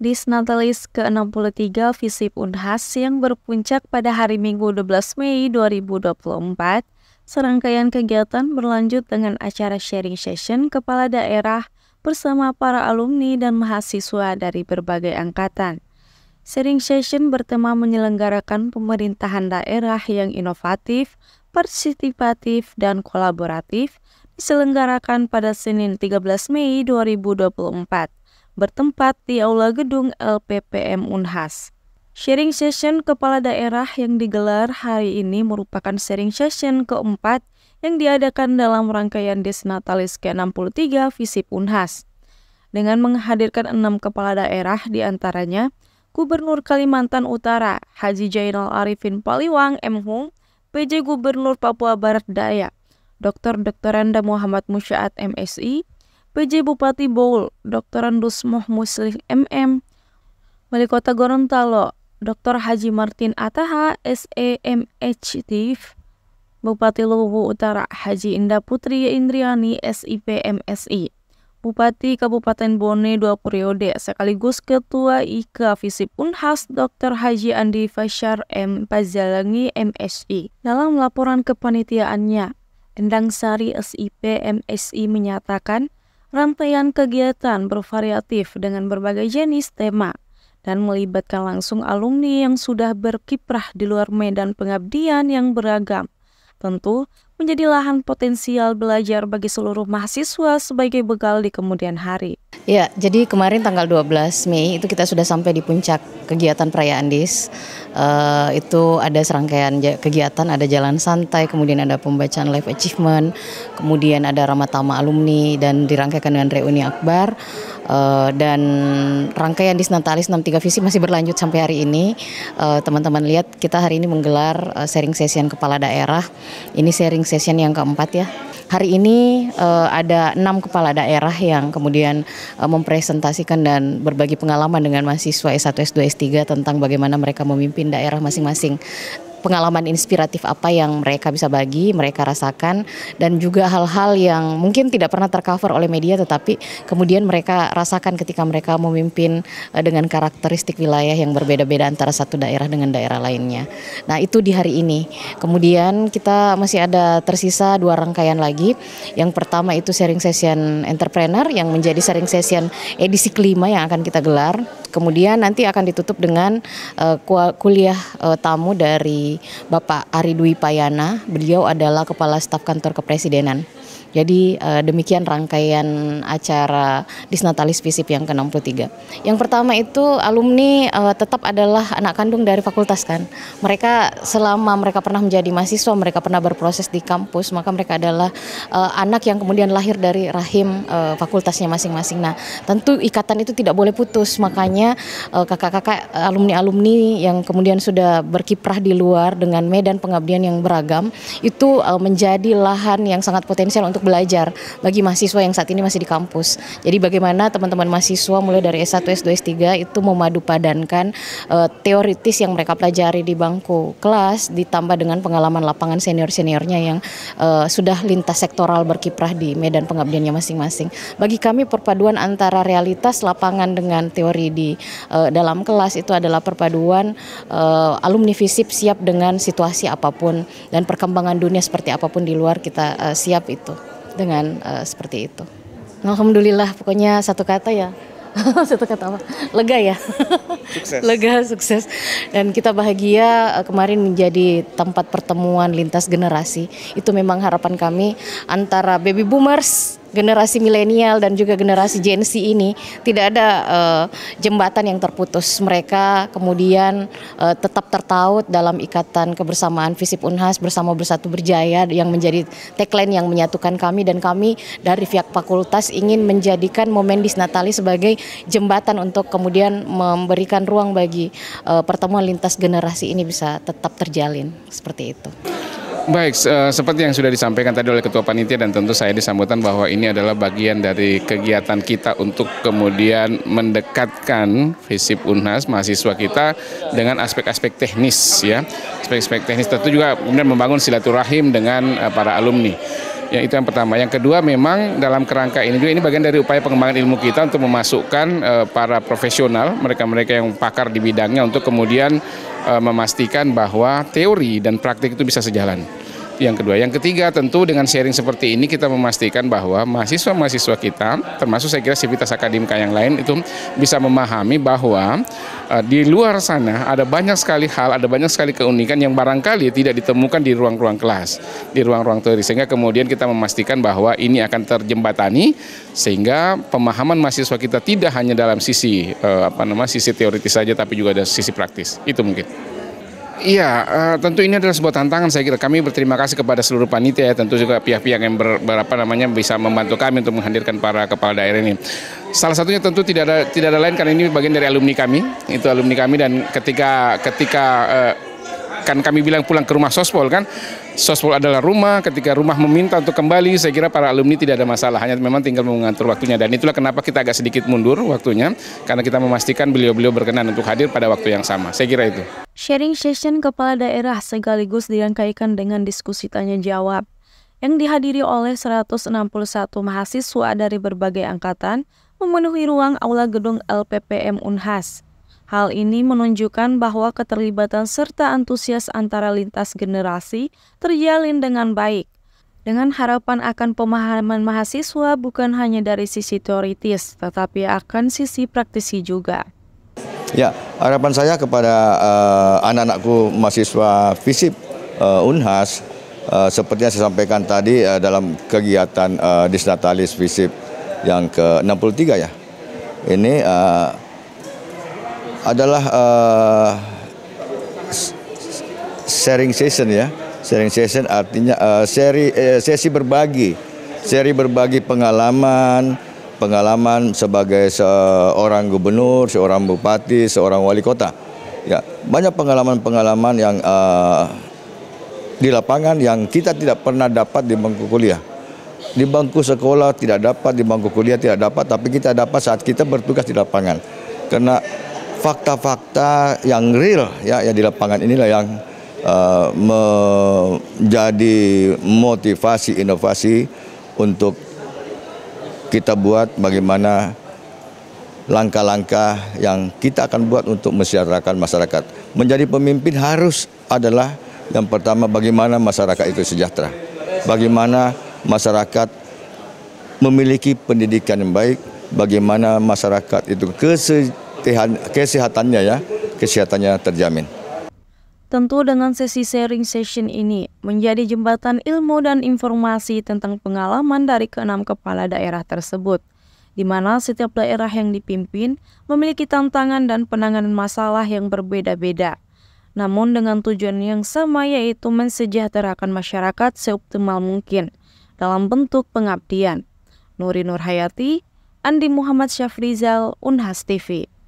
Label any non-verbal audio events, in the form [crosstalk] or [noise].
Disnatalis ke-63 Visip Unhas yang berpuncak pada hari Minggu 12 Mei 2024, serangkaian kegiatan berlanjut dengan acara sharing session kepala daerah bersama para alumni dan mahasiswa dari berbagai angkatan. Sharing session bertema menyelenggarakan pemerintahan daerah yang inovatif, partisipatif, dan kolaboratif diselenggarakan pada Senin 13 Mei 2024 bertempat di Aula Gedung LPPM Unhas. Sharing session kepala daerah yang digelar hari ini merupakan sharing session keempat yang diadakan dalam rangkaian Desnatalis ke-63 Visip Unhas. Dengan menghadirkan enam kepala daerah diantaranya, Gubernur Kalimantan Utara Haji Jainal Arifin Paliwang M. Hung, PJ Gubernur Papua Barat Daya, Dr. Dr. Randa Muhammad Musyaat MSI, PJ Bupati Bowl, Dr. Andus Moh Muslih MM, Wali Kota Gorontalo, Dr. Haji Martin Ataha, SEMHD, Bupati Luwu Utara Haji Indah Putri Indriani, SIP MSI, Bupati Kabupaten Bone dua periode, sekaligus Ketua IKA Fisip Unhas Dr. Haji Andi Fasyar M. Pazalangi MSI. Dalam laporan kepanitiaannya, Endang Sari SIP MSI menyatakan, Rangkaian kegiatan bervariatif dengan berbagai jenis tema dan melibatkan langsung alumni yang sudah berkiprah di luar medan pengabdian yang beragam. Tentu, menjadi lahan potensial belajar bagi seluruh mahasiswa sebagai bekal di kemudian hari. Ya, jadi kemarin tanggal 12 Mei itu kita sudah sampai di puncak kegiatan perayaan DIS. Uh, itu ada serangkaian kegiatan, ada jalan santai, kemudian ada pembacaan live achievement, kemudian ada ramatama alumni dan dirangkaikan dengan reuni akbar. Uh, dan rangkaian Disnatalis 63 Visi masih berlanjut sampai hari ini. Eh, teman-teman uh, lihat kita hari ini menggelar uh, sharing session kepala daerah. Ini sharing session yang keempat ya. Hari ini uh, ada enam kepala daerah yang kemudian uh, mempresentasikan dan berbagi pengalaman dengan mahasiswa S1, S2, S3 tentang bagaimana mereka memimpin daerah masing-masing pengalaman inspiratif apa yang mereka bisa bagi, mereka rasakan dan juga hal-hal yang mungkin tidak pernah tercover oleh media tetapi kemudian mereka rasakan ketika mereka memimpin eh, dengan karakteristik wilayah yang berbeda-beda antara satu daerah dengan daerah lainnya. Nah, itu di hari ini. Kemudian kita masih ada tersisa dua rangkaian lagi. Yang pertama itu sharing session entrepreneur yang menjadi sharing session edisi kelima yang akan kita gelar Kemudian nanti akan ditutup dengan uh, kuliah uh, tamu dari Bapak Ari Dwi Payana. Beliau adalah Kepala Staf Kantor Kepresidenan. Jadi uh, demikian rangkaian acara Disnatalis Visip yang ke-63. Yang pertama itu alumni uh, tetap adalah anak kandung dari fakultas kan. Mereka selama mereka pernah menjadi mahasiswa, mereka pernah berproses di kampus, maka mereka adalah uh, anak yang kemudian lahir dari rahim uh, fakultasnya masing-masing. Nah, tentu ikatan itu tidak boleh putus. Makanya kakak-kakak alumni-alumni yang kemudian sudah berkiprah di luar dengan medan pengabdian yang beragam itu uh, menjadi lahan yang sangat potensial untuk untuk belajar bagi mahasiswa yang saat ini masih di kampus. Jadi bagaimana teman-teman mahasiswa mulai dari S1, S2, S3 itu memadu padankan uh, teoritis yang mereka pelajari di bangku kelas ditambah dengan pengalaman lapangan senior-seniornya yang uh, sudah lintas sektoral berkiprah di medan pengabdiannya masing-masing. Bagi kami perpaduan antara realitas lapangan dengan teori di uh, dalam kelas itu adalah perpaduan uh, alumni FISIP siap dengan situasi apapun dan perkembangan dunia seperti apapun di luar kita uh, siap itu dengan uh, seperti itu. Alhamdulillah, pokoknya satu kata ya, [laughs] satu kata apa? Lega ya. Sukses. [laughs] Lega, sukses. Dan kita bahagia eh, kemarin menjadi tempat pertemuan lintas generasi. Itu memang harapan kami antara baby boomers generasi milenial dan juga generasi Gen Z ini tidak ada uh, jembatan yang terputus. Mereka kemudian uh, tetap tertaut dalam ikatan kebersamaan Visip Unhas bersama Bersatu Berjaya yang menjadi tagline yang menyatukan kami dan kami dari pihak fakultas ingin menjadikan momen Disnatali sebagai jembatan untuk kemudian memberikan ruang bagi uh, pertemuan lintas generasi ini bisa tetap terjalin seperti itu. Baik, uh, seperti yang sudah disampaikan tadi oleh Ketua Panitia dan tentu saya disambutan bahwa ini adalah bagian dari kegiatan kita untuk kemudian mendekatkan FISIP UNHAS mahasiswa kita dengan aspek-aspek teknis ya. Aspek-aspek teknis tentu juga kemudian membangun silaturahim dengan uh, para alumni. Ya itu yang pertama. Yang kedua memang dalam kerangka ini juga ini bagian dari upaya pengembangan ilmu kita untuk memasukkan uh, para profesional, mereka-mereka yang pakar di bidangnya untuk kemudian memastikan bahwa teori dan praktik itu bisa sejalan yang kedua. Yang ketiga tentu dengan sharing seperti ini kita memastikan bahwa mahasiswa-mahasiswa kita termasuk saya kira sivitas akademika yang lain itu bisa memahami bahwa uh, di luar sana ada banyak sekali hal, ada banyak sekali keunikan yang barangkali tidak ditemukan di ruang-ruang kelas, di ruang-ruang teori sehingga kemudian kita memastikan bahwa ini akan terjembatani sehingga pemahaman mahasiswa kita tidak hanya dalam sisi uh, apa namanya sisi teoritis saja tapi juga ada sisi praktis. Itu mungkin. Iya, uh, tentu ini adalah sebuah tantangan saya kira. Kami berterima kasih kepada seluruh panitia ya, tentu juga pihak-pihak yang berapa namanya bisa membantu kami untuk menghadirkan para kepala daerah ini. Salah satunya tentu tidak ada tidak ada lain karena ini bagian dari alumni kami, itu alumni kami dan ketika ketika uh, kan kami bilang pulang ke rumah sospol kan sospol adalah rumah, ketika rumah meminta untuk kembali, saya kira para alumni tidak ada masalah, hanya memang tinggal mengatur waktunya. Dan itulah kenapa kita agak sedikit mundur waktunya, karena kita memastikan beliau-beliau berkenan untuk hadir pada waktu yang sama. Saya kira itu. Sharing session Kepala Daerah sekaligus dirangkaikan dengan diskusi tanya jawab yang dihadiri oleh 161 mahasiswa dari berbagai angkatan memenuhi ruang aula gedung LPPM Unhas. Hal ini menunjukkan bahwa keterlibatan serta antusias antara lintas generasi terjalin dengan baik, dengan harapan akan pemahaman mahasiswa bukan hanya dari sisi teoritis, tetapi akan sisi praktisi juga. Ya, harapan saya kepada uh, anak-anakku mahasiswa FISIP uh, UNHAS, uh, seperti yang saya sampaikan tadi uh, dalam kegiatan uh, Disnatalis FISIP yang ke-63 ya, ini uh, adalah uh, sharing session ya. Sharing session artinya uh, seri, eh, sesi berbagi, seri berbagi pengalaman, pengalaman sebagai seorang gubernur, seorang bupati, seorang wali kota. Ya, banyak pengalaman-pengalaman yang uh, di lapangan yang kita tidak pernah dapat di bangku kuliah. Di bangku sekolah tidak dapat, di bangku kuliah tidak dapat, tapi kita dapat saat kita bertugas di lapangan. Karena fakta-fakta yang real ya, ya di lapangan inilah yang uh, menjadi motivasi inovasi untuk kita buat bagaimana langkah-langkah yang kita akan buat untuk mesejahterakan masyarakat. Menjadi pemimpin harus adalah yang pertama bagaimana masyarakat itu sejahtera. Bagaimana masyarakat memiliki pendidikan yang baik, bagaimana masyarakat itu kese kesehatannya ya, kesehatannya terjamin. Tentu dengan sesi sharing session ini menjadi jembatan ilmu dan informasi tentang pengalaman dari keenam kepala daerah tersebut, di mana setiap daerah yang dipimpin memiliki tantangan dan penanganan masalah yang berbeda-beda. Namun dengan tujuan yang sama yaitu mensejahterakan masyarakat seoptimal mungkin dalam bentuk pengabdian. Nuri Nurhayati, Andi Muhammad Syafrizal, Unhas TV.